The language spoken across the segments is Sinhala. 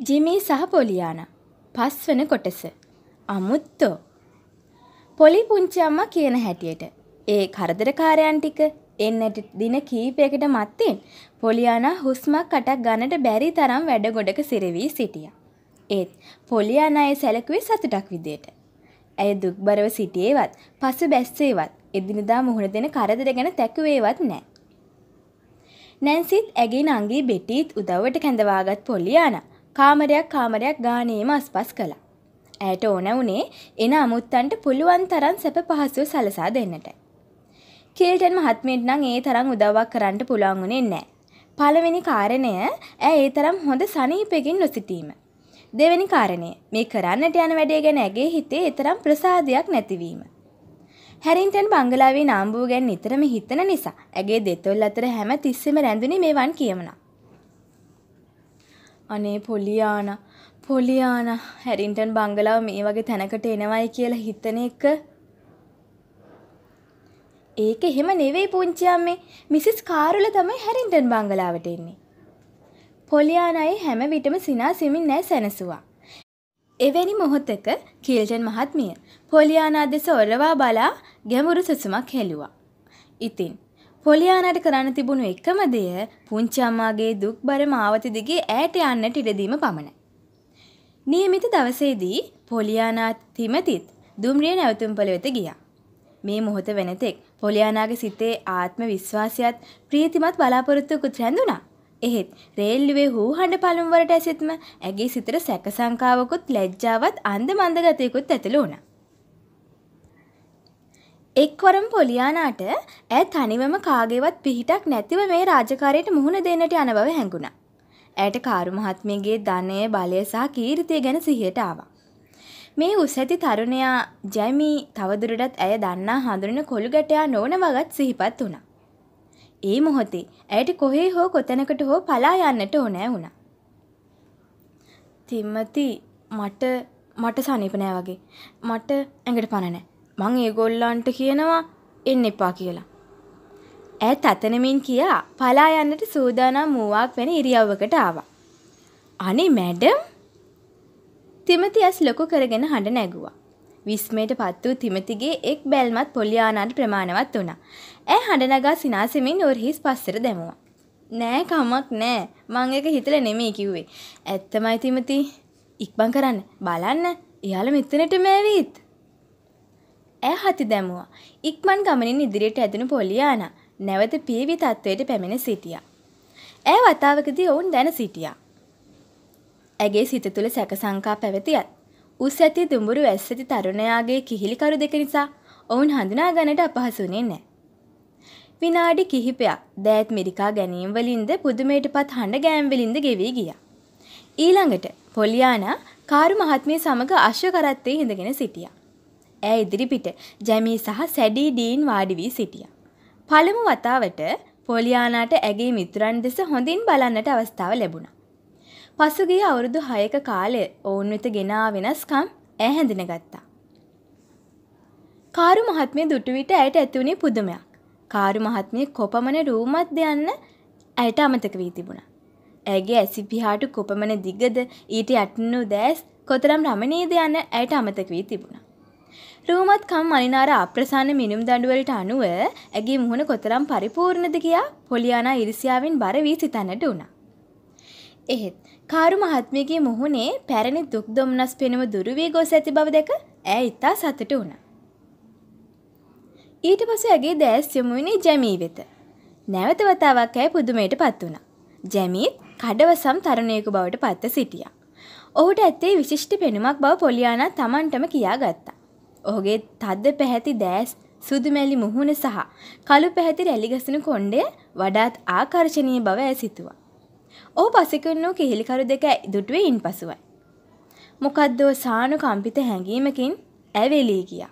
ජිමී සහ පොලියානා. පස්වන කොටස. අමුත්තෝ. පොලි පුංචි අම්මා කියන හැටියට ඒ කරදරකාරයන් ටික එන්නට දින කීපයකට මත්තෙන් පොලියානා හුස්මක් කටක් ගන්නට බැරි තරම් වැඩ ගොඩක සිරවී සිටියා. ඒත් පොලියානා ඒ සැලකුවේ සතුටක් විදියට. ඇය දුක්බරව සිටියේවත්, පසු බැස්සේවත්, එදිනදා මුහුණ දෙන කරදර ගැන තැකුවේවත් නැහැ. නැන්සිත් ඇගේ නංගී බෙටීත් උදව්වට කැඳවාගත් පොලියානා කාමරයක් කාමරයක් ගානේම අස්පස් කළා. ඇයට ඕන වුණේ එන අමුත්තන්ට පුළුවන් තරම් සැප පහසුව සලසා දෙන්නට. කිල්ටන් මහත්මියට නම් ඒ තරම් උදව්වක් කරන්න පුළුවන් වුණේ නැහැ. පළවෙනි කාරණය ඇය ඒ තරම් හොඳ සනීපෙකින් නොසිටීම. දෙවෙනි කාරණය මේ කරන්නට යන වැඩේ ගැන ඇගේ හිතේ ඒ තරම් ප්‍රසාදයක් නැතිවීම. හැරින්ටන් බංගලාවේ නාම්බූ ගැන නිතරම හිතන නිසා ඇගේ දෙතොල් අතර හැම තිස්සෙම රැඳුනේ මේවන් කියමනා. අනේ පොලියානා පොලියානා හැරින්ටන් බංගලාව මේ වගේ තැනකට එනවයි කියලා හිතන එක ඒක එහෙම නෙවෙයි පුංචි අම්මේ. මිසස් කාරුල තමයි හැරින්ටන් බංගලාවට එන්නේ. පොලියානයි හැම විටම සිනාසෙමින් නැ සැනසුවා. එවැනි මොහොතක කීල්ටන් මහත්මිය පොලියානා දෙස ඔරවා බලා ගැඹුරු සසුමක් හෙළුවා. ඉතින් පොලියානට කරන්න තිබුණු එකම දෙය පුංචි අම්මාගේ දුක්බර මාවත දිගේ ඈට යන්නට ඉඩදීම පමණයි. නියමිත දවසේදී පොලියානා තිමතිත් දුම්රිය නැවතුම්පළ වෙත ගියා. මේ මොහොත වෙනතෙක් පොලියානාගේ සිතේ ආත්ම විශ්වාසයත් ප්‍රීතිමත් බලාපොරොත්තුකුත් රැඳුණා. එහෙත් රේල්ලුවේ හූහඬ පළමුවරට ඇසෙත්ම ඇගේ සිතට සැක සංකාවකුත් ලැජ්ජාවත් අන්දමන්ද ගතියකුත් ඇතුළු වුණා. එක්වරම පොලියානාට ඇය තනිවම කාගේවත් පිහිටක් නැතිව මේ රාජකාරයට මුහුණ දෙන්නට යන බව හැඟුණා. ඇයට කාරු මහත්මියගේ ධනය, බලය සහ කීර්තිය ගැන සිහියට ආවා. මේ උස් ඇති තරුණයා ජැමි තවදුරටත් ඇය දන්නා හඳුනන කොළු ගැටයා නොවන වගත් සිහිපත් වුණා. ඒ මොහොතේ ඇයට කොහේ හෝ කොතැනකට හෝ පලා යන්නට ඕනෑ වුණා. තිම්මති මට මට සනීප නෑ වගේ. මට ඇඟට පණ නෑ. මං ඒගොල්ලන්ට කියනවා එන්න එපා කියලා. ඇය තතනමින් කියා පලා යන්නට සූදානම් වූවාක් වෙන ඉරියව්වකට ආවා. අනේ මැඩම් තිමති ඇස් ලොකු කරගෙන හඬ නැගුවා. විස්මයට පත් වූ තිමතිගේ එක් බැල්මත් පොලියානාට ප්‍රමාණවත් වුණා. ඇය හඬ නගා සිනාසෙමින් උරහිස් පස්සට දැමුවා. නෑ කමක් නෑ මං එක හිතලා නෙමෙයි කිව්වේ. ඇත්තමයි තිමති. ඉක්මන් කරන්න බලන්න. එයාලා මෙතනටම ඇවිත්. ඈ හති දැමුවා. ඉක්මන් ගමනින් ඉදිරියට ඇදුණු පොලියානා නැවත පීවි තත්ත්වයට පැමිණ සිටියා. ඈ වතාවකදී ඔවුන් දැන සිටියා. ඇගේ සිත තුළ සැකසංකා පැවතියත් උස් ඇති දුඹුරු ඇස් ඇති තරුණයාගේ කිහිලිකරු දෙක නිසා ඔවුන් හඳුනා ගන්නට අපහසු වුණේ නැහැ. විනාඩි කිහිපයක් දෑත් මිරිකා ගැනීම් වලින්ද පුදුමයටපත් හඬ ගෑම් වලින්ද ගෙවී ගියා. ඊළඟට පොලියානා කාරු මහත්මිය සමග අශ්ව කරත්තේ හිඳගෙන සිටියා. ඈ ඉදිරිපිට ජැමී සහ සැඩී ඩීන් වාඩි වී සිටියා. පළමු වතාවට පොලියානාට ඇගේ මිතුරන් දෙස හොඳින් බලන්නට අවස්ථාව ලැබුණා. පසුගිය අවුරුදු 6ක කාලය ඔවුන් වෙත ගෙනා වෙනස්කම් ඈ හැඳිනගත්තා. කාරු මහත්මිය දුටු විට ඇයට ඇති වුණේ පුදුමයක්. කාරු මහත්මිය කොපමණ රූමත් දෙයන්න ඇයට අමතක වී තිබුණා. ඇගේ ඇසිපිහාට කොපමණ දිගද ඊට යටින් උදෑස් කොතරම් රමණීයද යන්න ඇයට අමතක වී තිබුණා. රූමත්කම් මනිනාර අප්‍රසාන මිනුම් දඩුවලට අනුව ඇගේ මුහුණ කොතරම් පරිපූර්ණද කියා පොලියානා ඉරිසියාවෙන් බර වී සිතන්නට වුණා. එහෙත් කාරු මහත්මියගේ මුහුණේ පැරණි දුක් දොම්නස් පෙනුම දුරුවී ගොස් ඇති බව දැක ඇය ඉතා සතුට වුණා. ඊට පසු ඇගේ දෑස් යොමුුණේ ජැමී වෙත. නැවත වතාවක් ඇය පුදුමයට පත් වුණා. ජැමීත් කඩවසම් තරුණයකු බවට පත්ත සිටියා. ඔහුට ඇත්තේ විශිෂ්ට පෙනුමක් බව පොලියානා තමන්ටම කියා ගත්තා. ඔහුගේ තද්ද පැහැති දෑස් සුදුමැලි මුහුණ සහ කළු පැහැති රැලිගසන කොණ්ඩය වඩාත් ආකර්ශණය බව ඇ සිතුවා. ඔහු පසිකරන්නූ කෙහිලිකරු දෙක දුටුවේ ඉන් පසුවයි. මොකද්දෝ සානු කම්පිත හැඟීමකින් ඇවෙලී ගියා.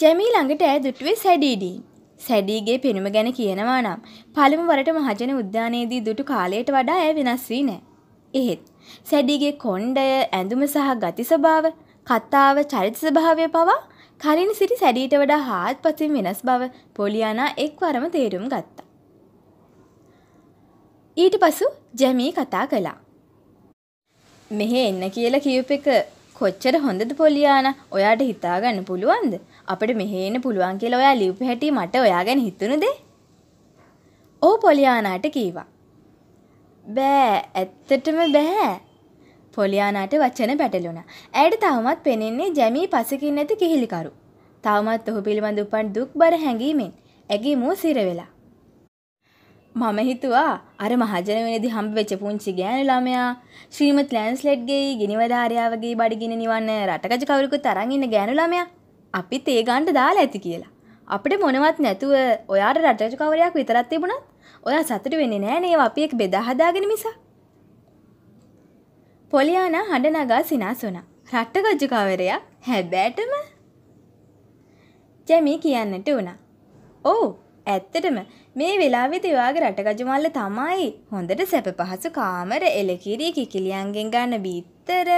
ජැමී ළඟට ඇ දුටුවේ සැඩීඩීන්. සැඩීගේ පෙනුම ගැන කියනවා නම් පළමු වරට මහජන උද්‍යානයේදී දුටු කාලයට වඩා ඇය වෙනස් වී නෑ. එහෙත් සැඩීගේ කොණ්ඩය ඇඳුම සහ ගති ස්වභාව කතාව චරිත ස්වභාවය පවා කලින් සිටි සැඩීට වඩා හාත්පසින් වෙනස් බව පොලියානා එක්වරම තේරුම් ගත්තා. ඊට පසු ජැමී කතා කළා. මෙහෙ එන්න කියලා කියූප එක කොච්චර හොඳද පොලියානා ඔයාට හිතාගන්න පුළුවන්ද? අපිට මෙහෙ එන්න පුළුවන් කියලා ඔයා ලියුපු හැටි මට ඔයා ගැන හිතුණුද? ඔව් පොලියානාට කීවා. බෑ ඇත්තටම බෑ පොලියානාට වචන පැටලුණා. ඇයට තවමත් පෙනෙන්නේ ජැමී පසකින් නැති කිහිලිකරු. තවමත් ඔහු පිළිබඳ උපන් දුක් බර හැඟීමෙන් ඇගේ මූ සිර වෙලා. මම හිතුවා අර මහජන වෙනදි හම්බ වෙච්ච පුංචි ගෑනු ළමයා ශ්‍රීමත් ලෑන්ස්ලෙඩ්ගේ ගිනිවදාරයාවගේ බඩගිනි නිවන්න රටකජ කවුරුකුත් අරන් ඉන්න ගෑනු ළමයා අපිත් ඒ ගන්න දාලා ඇති කියලා. අපිට මොනවත් නැතුව ඔයාට රටකජ කවරයක් විතරක් තිබුණත් ඔයා සතුට වෙන්නේ නැහැ නේ අපි එක බෙදා හදාගෙන මිසක්. පොලියානා හඬ නගා සිනාසුණා. රට්ට ගජ්ජුකාවරයා හැබෑටම ජැමී කියන්නට වුණා. ඔව් ඇත්තටම මේ වෙලාවේදී ඔයාගේ රටගජමල්ල තමයි හොඳට සැප පහසු කාමර එලකිරි කිකිලියන්ගෙන් ගන්න බීත්තර.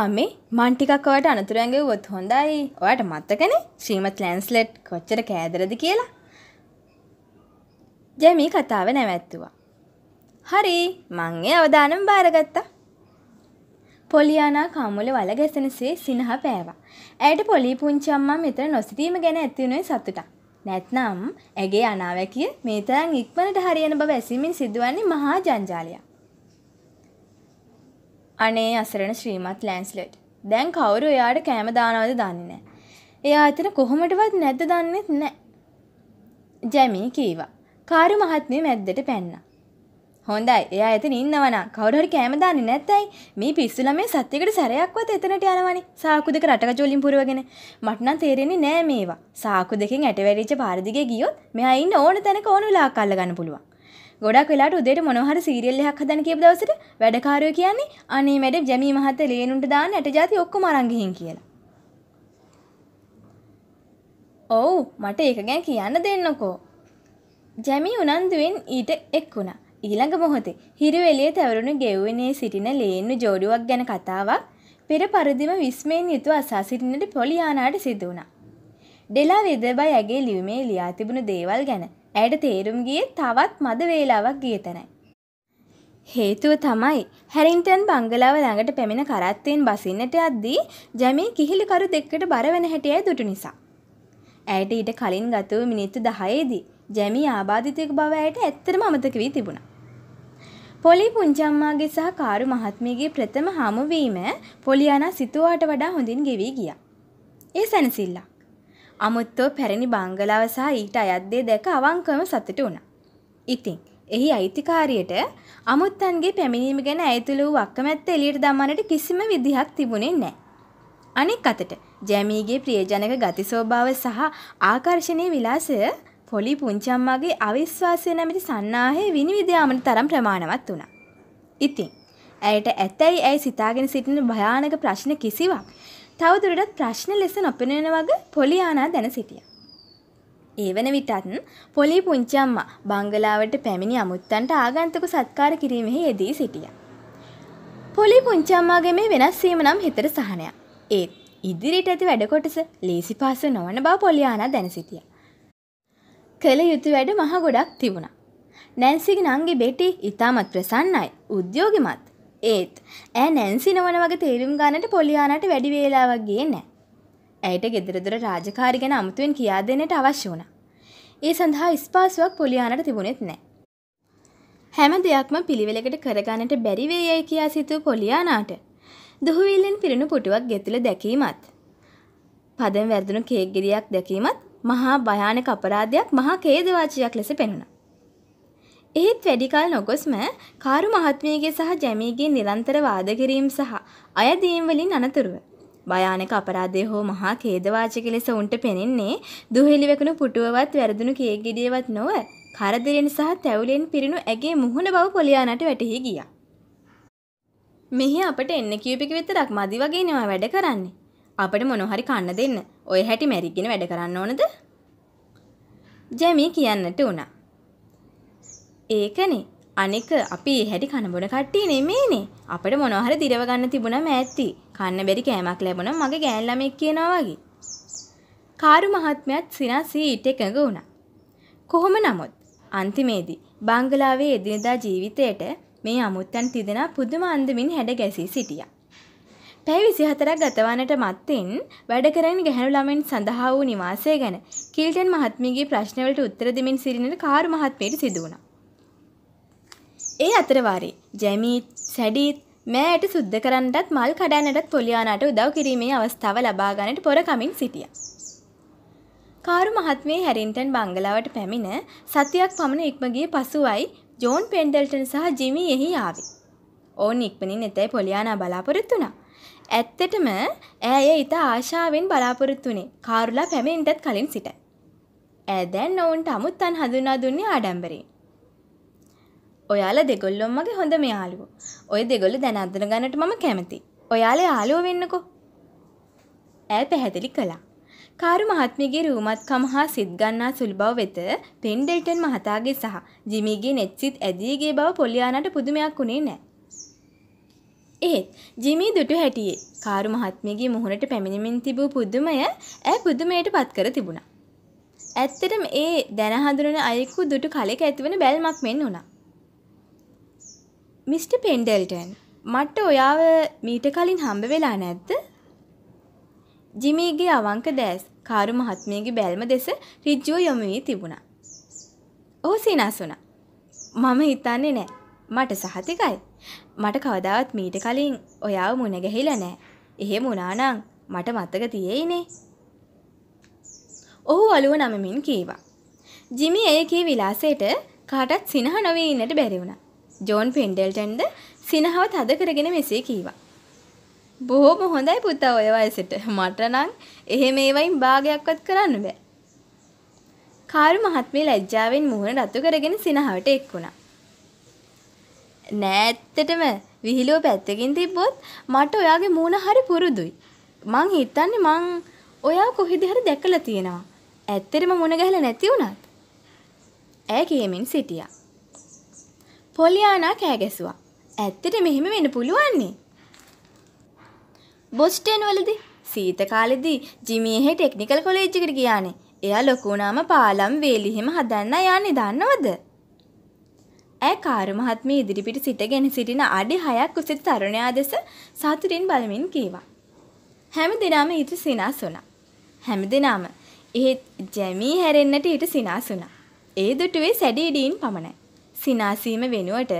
ආමේ මන් ටිකක් ඔයාලට අනතුරු ඇඟෙව්වොත් හොඳයි. ඔයාට මතකනේ ශ්‍රීමත් ලැන්ස්ලට් කොච්චර කෑදරද කියලා? ජැමී කතාව නැවැත්තුවා. හරි මං ඒ අවදානම බාරගත්තා. පොලියානා කමුල වල ගැසෙනසේ සිනහ පෑවා. ඇයට පොලී පුංචි අම්මා මෙතන නොසිටීම ගැන ඇති වුණේ සතුටක්. නැත්නම් ඇගේ අනාවැකිය මේ තරම් ඉක්මනට හරියන බව ඇසීමෙන් සිදුවන්නේ මහා ජංජාලයක්. අනේ අසරණ ශ්‍රීමත් ලෑන්ස්ලට් දැන් කවුරු එයාට කෑම දානවද දන්නේ නැහැ. එයා එතන කොහොමටවත් නැද්ද දන්නෙත් නැහැ. ජැමී කීවා. කාරු මහත්මිය මැද්දට පැන්නා. හොඳයි. එයා එතන ඉන්නවනම් කවුරු හරි කෑම දාන්නේ නැත්තයි මේ පිස්සු ළමයා සත්‍යයකට සැරයක්වත් එතනට යනවනේ. සාකු දෙක රටකජෝලින් පුරවගෙන. මට නම් තේරෙන්නේ නෑ මේවා. සාකු දෙකෙන් ඇට වැරිච්ච පාර දිගේ ගියොත් මෙහා ඉන්න ඕන තැනක ඕන වෙලාවක අල්ල ගන්න පුළුවන්. ගොඩක් වෙලාට උදේට මොනවා හරි සීරියල් එකක් හදන්න කියපු දවසට වැඩකාරයෝ කියන්නේ අනේ මැඩම් ජැමී මහත්තයා ලේනුන්ට දාන්න ඇට જાති ඔක්කොම අරන් ගිහින් කියලා. ඔව් මට ඒක ගැන කියන්න දෙන්නකෝ. ජැමී උනන්දුවෙන් ඊට එක් වුණා. ඊළඟ මොහොතේ හිරුවෙලිය තැවරුණු ගෙව්වෙනේ සිටින ලේන්නු ජෝඩුවක් ගැන කතාවක් පෙර පරිදිම විස්මයෙන් යුතුව අසා සිටින්නට පොලියානාට සිදු වුණා. ඩෙලා විදබයි ඇගේ ලියුමේ ලියා තිබුණු දේවල් ගැන ඇයට තේරුම් ගියේ තවත් මද වේලාවක් ගිය තැනයි. හේතුව තමයි හැරින්ටන් බංගලාව ළඟට පැමිණ කරත්තෙන් බසින්නට යද්දී ජැමී කිහිලිකරු දෙකට බර වෙන හැටියයි දුටු නිසා. ඇයට ඊට කලින් ගත වූ මිනිත්තු 10 දී ජැමී ආබාධිතයෙකු බව ඇයට ඇත්තටම අමතක වී තිබුණා. පොලි පුංචම්මාගේ සහ කාරු මහත්මියගේ ප්‍රථම හමුවීම පොලියානා සිතුවාට වඩා හොඳින් ගෙවී ගියා. ඒ සැනසෙල්ලක්. අමුත්තෝ පැරණි බංගලාව සහ ඊට අයත් දේ දැක අවංකවම සතුටු වුණා. ඉතින් එහි අයිතිකාරියට අමුත්තන්ගේ පැමිණීම ගැන ඇතුළු වූ අකමැත්ත එළියට දමන්නට කිසිම විදිහක් තිබුණේ නැහැ. අනෙක් අතට ජැමීගේ ප්‍රියජනක ගති ස්වභාව සහ ආකර්ෂණීය විලාසය පොලි පුංචම්මාගේ අවිශ්වාසය නැමැති සන්නාහයේ විනිවිදයාමට තරම් ප්‍රමාණවත් වුණා. ඉතින් ඇයට ඇතැයි ඇයි සිතාගෙන සිටින භයානක ප්‍රශ්න කිසිවක් තවදුරටත් ප්‍රශ්න ලෙස නොපෙනෙන වග පොලියානා දැන සිටිය. ඒ වන විටත් පොලි පුංචම්මා බංගලාවට පැමිණි අමුත්තන්ට ආගන්තක සත්කාර කිරීමෙහි යෙදී සිටිය. පොලි පුංචම්මාගේ මේ වෙනස්වීම නම් හිතර සහනයක් ඒත් ඉදිරිට ඇති වැඩකොටස ලේසි පාස නොවන බව පොලියානා දැන සිටියා. කළ යුතු වැඩ මහ ගොඩක් තිබුණා. නැන්සිගේ නංගි බෙටි ඉතාමත් ප්‍රසන්නයි උද්‍යෝගිමත්. ඒත් ඇ නැන්සි නොවන වගේ තේරුම් ගන්නට පොලියානට වැඩි වේලාවක් ගියේ නැහැ. ඇයට ගෙදරදොර රාජකාරි ගැන අමුතුවෙන් කියා දෙන්නට අවශ්‍ය වුණා. ඒ සඳහා ස්පාසුවක් පොලියානට තිබුණෙත් නැහැ. හැම දෙයක්ම පිළිවෙලකට කරගන්නට බැරි වේයයි කියා සිතූ පොලියානාට දුහවිල්ලෙන් පිරුණු පුටුවක් ගෙතුල දැකීමත් පදම් වැරදුණු කේක් ගෙඩියක් දැකීමත් මහා භයානක අපරාධයක් මහා කේදවාචයක් ලෙස පෙනුණා. එහෙත් වැඩිකල් නොගොස්ම කාරු මහත්මියගේ සහ ජැමීගේ නිරන්තර වාද කිරීම සහ අයදීම් වලින් අනතුරුව භයානක අපරාධය හෝ මහා ඛේදවාචක ලෙස උන්ට පෙනෙන්නේ දුහිලි වෙකුණු පුටුවවත් වැරදුණු කේක් ගෙඩියවත් නොව කරදරෙන් සහ තැවුලෙන් පිරුණු ඇගේ මුහුණ බව පොලියානට වැටහි ගියා. මෙහි අපට එන්න කියූපික විතරක් මදි වගේ නෙව වැඩ කරන්නේ. අපට මොනොහරි කන්න දෙන්න. ඔය හැටි මැරිගෙන වැඩ කරන්න ඕනද? ජැමි කියන්නට උනා. ඒකනේ. අනික අපි හැටි කනබොන කට්ටිය නෙමෙයිනේ. අපිට මොනවහරි දිරව ගන්න තිබුණා මෑත්ති. කන්න බැරි කෑමක් ලැබුණා මගේ ගෑන් ළමෙක් කියනවා වගේ. කාරු මහත්මයාත් සිනාසීට එකඟ වුණා. කොහොම නමුත් අන්තිමේදී බංගලාවේ එදිනදා ජීවිතයට මේ අමුත්තන් තිදෙනා පුදුම අන්දමින් හැඩ ගැසී සිටියා. පැය විසිහතරක් ගතවන්නට මත්තෙන් වැඩ කරන ගැහැණු ළමෙන් සඳහා වූ නිවාසය ගැන කිල්ටන් මහත්මියගේ ප්‍රශ්නවලට උත්තර දෙමින් සිටින්නට කාරු මහත්මයට සිදු වුණා. ඒ අතරවාරේ ජැමීත් සැඩීත් මෑයට සුද්ධ කරන්නටත් මල් කඩන්නටත් පොලියානාට උදව් කිරීමේ අවස්ථාව ලබා ගන්නට පොර කමින් සිටියා. කාරු මහත්මේ හැරින්ටන් බංගලාවට පැමිණ සතියක් පමණ ඉක්ම ගිය පසුවයි ජෝන් පෙන්ඩල්ටන් සහ ජිමි එහි ආවේ. ඔවුන් ඉක්මනින් එතැයි පොලියානා බලාපොරොත්තු වුණා. ඇත්තටම ඈ එය ඉතා ආශාවෙන් බලාපොරොත්තු වුණේ කාරුලා පැමිණිටත් කලින් සිට. ඈ දැන් ඔවුන්ට අමුත්තන් හඳුනා දුන්නේ ආඩම්බරයෙන්. ඔයාලා දෙගොල්ලොම් මගේ හොඳම යාළුවෝ. ඔය දෙගොල්ලෝ දැන අඳුන ගන්නට මම කැමතියි. ඔයාලා යාළුවෝ වෙන්නකෝ. ඈ පැහැදිලි කළා. කාරු මහත්මියගේ රූමත්කම හා සිත් ගන්නා සුළු බව වෙත පෙන්ඩල්ටන් මහතාගේ සහ ජිමිගේ නෙත් සිත් ඇදීගේ බව පොලියානට පුදුමයක් වුණේ නැහැ. එහෙත් ජිමී දුටු හැටියේ කාරු මහත්මියගේ මුහුණට පැමිණෙමින් තිබූ පුදුමය ඇය පුදුමයට පත් කර තිබුණා. ඇත්තටම ඒ දැන හඳුනන අයෙකු දුටු කලෙක ඇතිවන බැල්මක් මෙන් වුණා. මිස්ට පෙන්ඩල්ටන් මට ඔයාව මීට කලින් හම්බ වෙලා නැද්ද? ජිමීගේ අවංක දැස් කාරු මහත්මියගේ බැල්ම දෙස ඍජුව යොමු වී තිබුණා. ඔහු සිනස් වුණා. මම හිතන්නේ නැහැ. මට සහතිකයි. මට කවදාවත් මීට කලින් ඔයාව මුණගැහිලා නෑ. එහෙම වුණානම් මට මතක තියෙයිනේ. ඔහු අලුව නමමින් කීවා. ජිමි එය කී විලාසයට කාටත් සිනහ නොවී ඉන්නට බැරි වුණා. ජෝන් පෙන්ඩෙල්ටන්ද සිනහව තද කරගෙන මෙසේ කීවා. බොහෝම හොඳයි පුතා ඔය වයසට. මට නම් එහෙම ඒවයින් භාගයක්වත් කරන්න බෑ. කාරු මහත්මිය ලැජ්ජාවෙන් මුහුණ රතු කරගෙන සිනහවට එක් වුණා. නෑ ඇත්තටම විහිළුව පැත්තකින් තිබ්බොත් මට ඔයාගේ මූණ හරි පුරුදුයි. මං හිතන්නේ මං ඔයා කොහෙද හරි දැකලා තියෙනවා. ඇත්තටම මුණ ගැහලා නැති වුණත්. ඈ කියමින් සිටියා. පොලියානා කෑ ගැසුවා. ඇත්තට මෙහෙම වෙන්න පුළුවන්නේ. බොස්ටන් වලදී සීත කාලෙදී ජිමි එහෙ ටෙක්නිකල් කොලෙජ් එකට ගියානේ. එයා ලොකු වුණාම පාලම් වේලිහිම හදන්න යන්නේ දන්නවද? ඇය කාරුමහත්මිය ඉදිරිපිට සිටගෙන සිටින අඩි හයක් උසිත තරුණයා දෙස සතුටින් බලමින් කීවා. හැම දිනම ඊට සිනාස් වුණා. හැම දිනම එහෙත් ජැමී හැරෙන්නට ඊට සිනාස් වුණා. ඒ දුටුවේ සැඩීඩීන් පමණයි. සිනාසීම වෙනුවට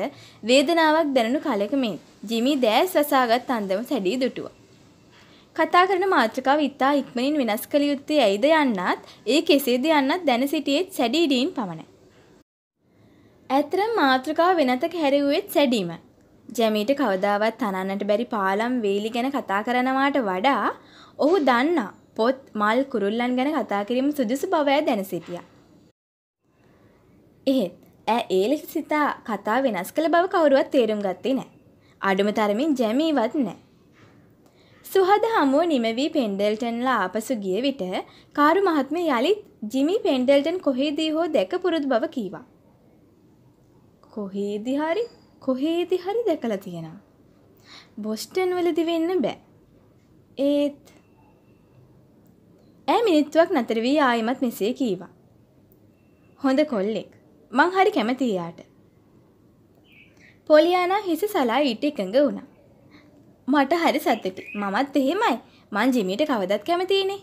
වේදනාවක් දැනුණු කලක මෙන් ජිමි දෑස් වසාගත් අන්දම සැඩී දුටුවා. කතා කරන මාතෘකාව ඉතා ඉක්මනින් වෙනස් කළ යුත්තේ ඇයිද යන්නත් ඒ කෙසේද යන්නත් දැන සිටියේ සැඩීඩීන් පමණයි. ඇත්තරම් මාතෘකාව වෙනතක හැරෙව්වෙත් සැඩීම. ජැමීට කවදාවත් තනන්නට බැරි පාලම් වේලි ගැන කතා කරනවාට වඩා ඔහු දන්නා පොත් මල් කුරුල්ලන් ගැන කතා කිරීම සුදුසු බව ඇය දැන සිටියා. එහෙත් ඇය ඒ ලෙස සිතා කතා වෙනස් කළ බව කවුරුවත් තේරුම් ගත්තේ නැහැ. අඩුම තරමින් ජැමීවත් නැහැ. සුහද හමුව නිමවී පෙන්ඩල්ටන්ලා ආපසු ගිය විට කාරු මහත්මය යළිත් ජිමි පෙන්ඩල්ටන් කොහේදී හෝ දැක පුරුදු බව කීවා. කොහේදි හරි කොහේදි හරි දැකලා තියෙනවා. බොස්ටන් වලදි වෙන්න බෑ. ඒත් ඈ මිනිත්තුවක් නතර වී ආයෙමත් මෙසේ කීවා. හොඳ කොල්ලෙක්. මං හරි කැමතියි යාට. පොලියානා හිස සලා ඊට එකඟ වුණා. මට හරි සතුටි. මමත් එහෙමයි. මං ජිමීට කවදත් කැමතිනේ.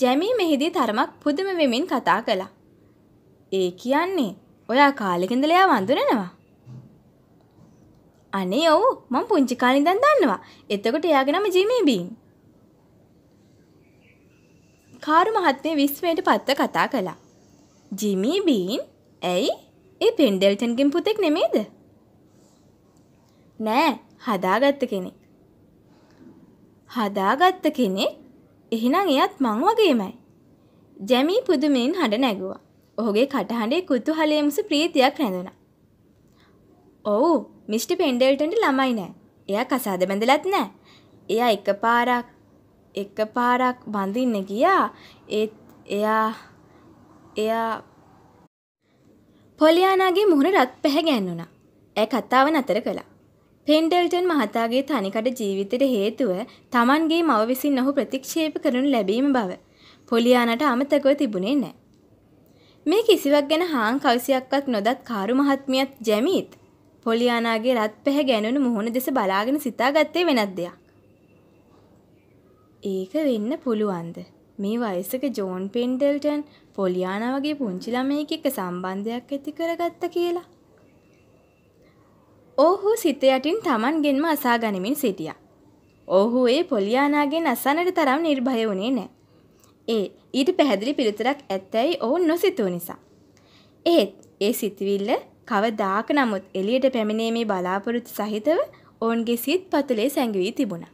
ජැමී මෙහිදී තරමක් පුදුම වෙමින් කතා කළා. ඒ කියන්නේ ඔයා කාලෙකින්දල එයා වඳුනනවා. අනේ ඔව් මම පුංචි කාලේ ඉඳන් දන්නවා. එතකොට එයාගේ නම ජිමි බීන්. කාරු මහත්මිය විශ්වයට පත්ව කතා කළා. ජිමි බීන් ඇයි? ඒ පෙන්ඩෙල්ටන්ගෙන් පුතෙක් නෙමෙයිද? නෑ, හදාගත්ත කෙනෙක්. හදාගත්ත කෙනෙක්? එහෙනම් එයත් මං වගේමයි. ජැමී පුදුමෙන් හඬ නැගුවා. ඔහුගේ කටහඬේ කුතුහලයේ මුසු ප්‍රීතියක් රැඳුණා. "ඔව්, මිස්ටර් පෙන්ඩල්ටන්ට ළමයි නෑ. එයා කසාද බැඳලත් නෑ. එයා එකපාරක් එකපාරක් බඳින්න ගියා. ඒත් එයා එයා පොලියානාගේ මුහුණ රත් පැහැ ගැන්නුණා. ඇය කතාව නතර කළා. පෙන්ඩල්ටන් මහතාගේ තනිකඩ ජීවිතයට හේතුව තමන්ගේ මව විසින් ඔහු ප්‍රතික්ෂේප කරනු ලැබීම බව. පොලියානට අමතකව තිබුණේ නැහැ. මේ කිසිවක් ගැන හාන් කවිසියක්වත් නොදත් කාරු මහත්මියත් ජැමීත් පොලියානාගේ රත් පැහැ ගැනුණු මුහුණ දෙස බලාගෙන සිතාගත්තේ වෙනත් දෙයක්. ඒක වෙන්න පුළුවන්ද? මේ වයසක ජෝන් පෙන්ඩල්ටන් පොලියානා වගේ පුංචි ළමයෙක් එක්ක සම්බන්ධයක් ඇති කරගත්ත කියලා. ඔහු සිත යටින් Taman ගෙන්ම අසා ගනිමින් සිටියා. ඔහු ඒ පොලියානාගෙන් අසන්නට තරම් නිර්භය වුණේ නැහැ. ඒ ඊට පැහැදිලි පිළිතුරක් ඇත්තැයි ඔවුන් නොසිතූ නිසා. ඒත් ඒ සිතිවිල්ල කවදාක නමුත් එළියට පැමිණීමේ බලාපොරොත්තු සහිතව ඔවුන්ගේ සිත් පතුලේ සැඟවී තිබුණා.